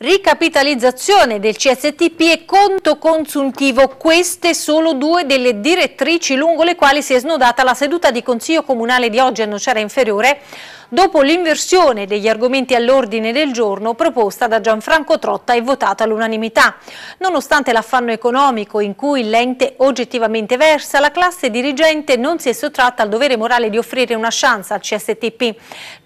Ricapitalizzazione del CSTP e conto consultivo, queste sono due delle direttrici lungo le quali si è snodata la seduta di Consiglio Comunale di oggi a Nocera Inferiore dopo l'inversione degli argomenti all'ordine del giorno proposta da Gianfranco Trotta e votata all'unanimità. Nonostante l'affanno economico in cui l'ente oggettivamente versa, la classe dirigente non si è sottratta al dovere morale di offrire una chance al CSTP.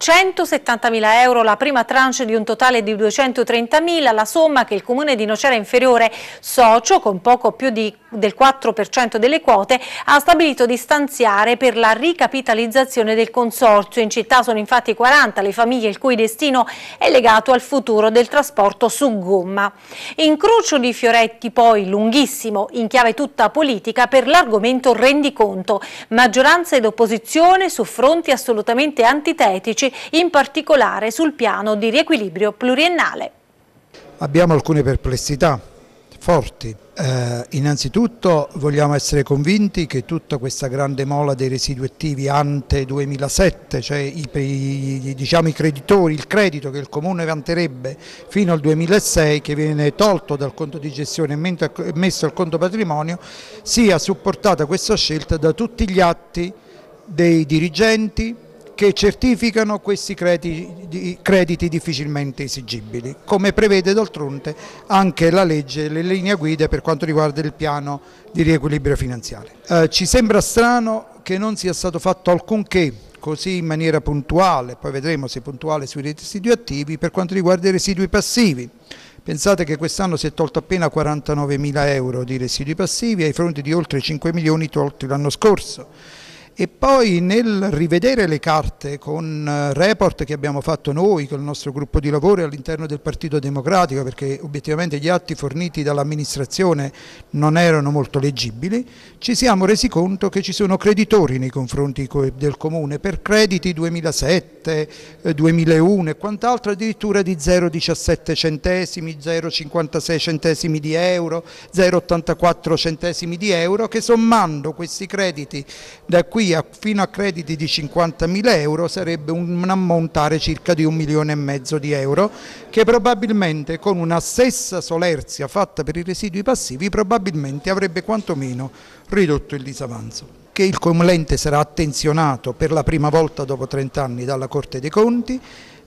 170.000 euro la prima tranche di un totale di 230.000 30.000 la somma che il comune di Nocera Inferiore socio, con poco più di, del 4% delle quote, ha stabilito di stanziare per la ricapitalizzazione del consorzio. In città sono infatti 40 le famiglie il cui destino è legato al futuro del trasporto su gomma. Incrocio di fioretti poi lunghissimo, in chiave tutta politica, per l'argomento rendiconto. Maggioranza ed opposizione su fronti assolutamente antitetici, in particolare sul piano di riequilibrio pluriennale abbiamo alcune perplessità forti. Eh, innanzitutto vogliamo essere convinti che tutta questa grande mola dei residui attivi ante 2007, cioè i, i, diciamo, i creditori, il credito che il Comune vanterebbe fino al 2006 che viene tolto dal conto di gestione e messo al conto patrimonio, sia supportata questa scelta da tutti gli atti dei dirigenti, che certificano questi crediti, crediti difficilmente esigibili, come prevede d'altronde anche la legge e le linee guida per quanto riguarda il piano di riequilibrio finanziario. Eh, ci sembra strano che non sia stato fatto alcunché così in maniera puntuale, poi vedremo se puntuale sui residui attivi, per quanto riguarda i residui passivi. Pensate che quest'anno si è tolto appena 49 mila euro di residui passivi ai fronte di oltre 5 milioni tolti l'anno scorso e poi nel rivedere le carte con eh, report che abbiamo fatto noi, con il nostro gruppo di lavoro all'interno del Partito Democratico, perché obiettivamente gli atti forniti dall'amministrazione non erano molto leggibili, ci siamo resi conto che ci sono creditori nei confronti del Comune per crediti 2007, 2001 eh, e quant'altro, addirittura di 0,17 centesimi, 0,56 centesimi di euro, 0,84 centesimi di euro, che sommando questi crediti da qui qui a, fino a crediti di 50.000 euro sarebbe un ammontare circa di un milione e mezzo di euro che probabilmente con una stessa solerzia fatta per i residui passivi probabilmente avrebbe quantomeno ridotto il disavanzo che il comulente sarà attenzionato per la prima volta dopo 30 anni dalla Corte dei Conti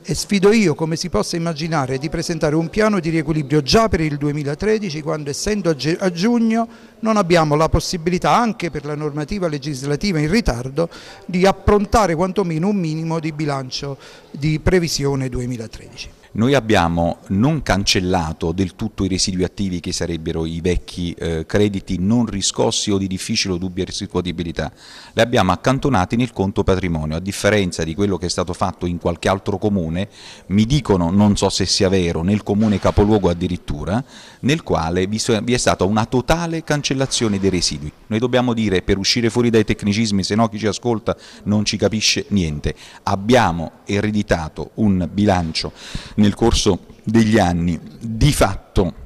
e sfido io come si possa immaginare di presentare un piano di riequilibrio già per il 2013 quando essendo a giugno non abbiamo la possibilità anche per la normativa legislativa in ritardo di approntare quantomeno un minimo di bilancio di previsione 2013. Noi abbiamo non cancellato del tutto i residui attivi che sarebbero i vecchi eh, crediti non riscossi o di difficile o dubbia riscuotibilità, li abbiamo accantonati nel conto patrimonio, a differenza di quello che è stato fatto in qualche altro comune, mi dicono, non so se sia vero, nel comune capoluogo addirittura, nel quale vi è stata una totale cancellazione dei residui. Noi dobbiamo dire, per uscire fuori dai tecnicismi, se no chi ci ascolta non ci capisce niente, abbiamo ereditato un bilancio nel corso degli anni di fatto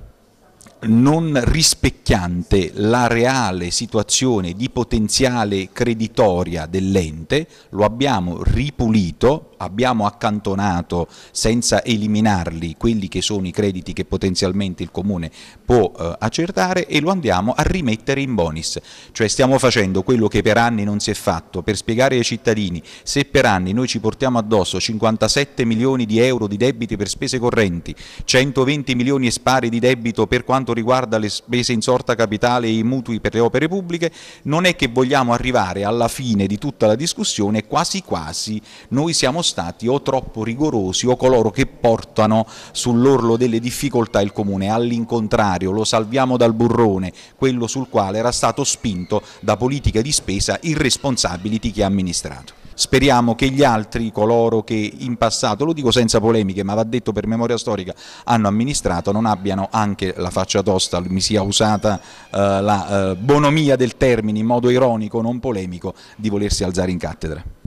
non rispecchiante la reale situazione di potenziale creditoria dell'ente, lo abbiamo ripulito abbiamo accantonato senza eliminarli quelli che sono i crediti che potenzialmente il Comune può eh, accertare e lo andiamo a rimettere in bonus. cioè stiamo facendo quello che per anni non si è fatto, per spiegare ai cittadini se per anni noi ci portiamo addosso 57 milioni di euro di debiti per spese correnti, 120 milioni e spari di debito per quanto riguarda le spese in sorta capitale e i mutui per le opere pubbliche, non è che vogliamo arrivare alla fine di tutta la discussione, quasi quasi noi siamo stati o troppo rigorosi o coloro che portano sull'orlo delle difficoltà il comune, all'incontrario lo salviamo dal burrone, quello sul quale era stato spinto da politiche di spesa irresponsabili di chi ha amministrato speriamo che gli altri, coloro che in passato, lo dico senza polemiche ma va detto per memoria storica, hanno amministrato non abbiano anche la faccia tosta, mi sia usata eh, la eh, bonomia del termine in modo ironico, non polemico, di volersi alzare in cattedra.